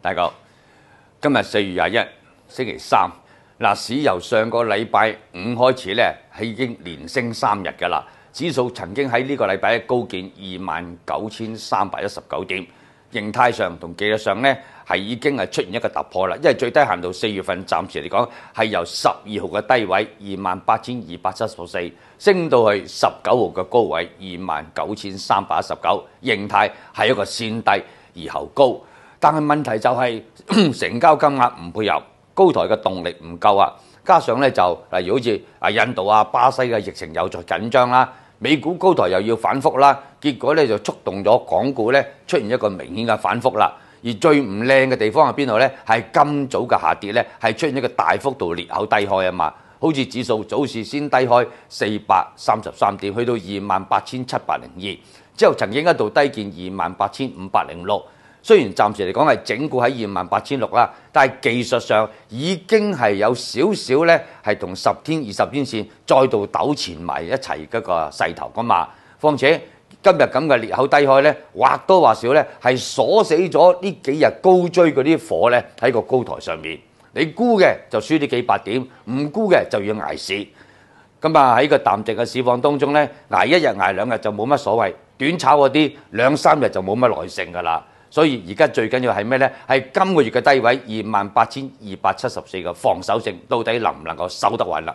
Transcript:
大家好，今日四月廿一，星期三。嗱，市由上個禮拜五開始咧，係已經連升三日噶啦。指數曾經喺呢個禮拜一高見二萬九千三百一十九點，形态上同技術上咧係已經係出現一個突破啦。因為最低行到四月份，暫時嚟講係由十二號嘅低位二萬八千二百七十四，升到去十九號嘅高位二萬九千三百一十九。形态係一個先低而後高。但係問題就係 成交金額唔配合，高台嘅動力唔夠啊！加上咧就例如好似啊印度啊巴西嘅疫情又在緊張啦，美股高台又要反覆啦，結果咧就觸動咗港股咧出現一個明顯嘅反覆啦。而最唔靚嘅地方係邊度咧？係今早嘅下跌咧係出現一個大幅度裂口低開啊嘛！好似指數早市先低開四百三十三點，去到二萬八千七百零二，之後曾經一度低見二萬八千五百零六。雖然暫時嚟講係整固喺二萬八千六啦，但係技術上已經係有少少咧，係同十天、二十天線再度糾纏埋一齊嗰個勢頭噶嘛。況且今日咁嘅裂口低開咧，或多或少咧係鎖死咗呢幾日高追嗰啲火咧喺個高台上面。你沽嘅就輸啲幾百點，唔沽嘅就要捱死。咁啊喺個淡靜嘅市況當中咧，捱一日捱兩日就冇乜所謂，短炒嗰啲兩三日就冇乜耐性噶啦。所以而家最緊要係咩呢？係今個月嘅低位二萬八千二百七十四嘅防守性，到底能唔能夠守得穩啦？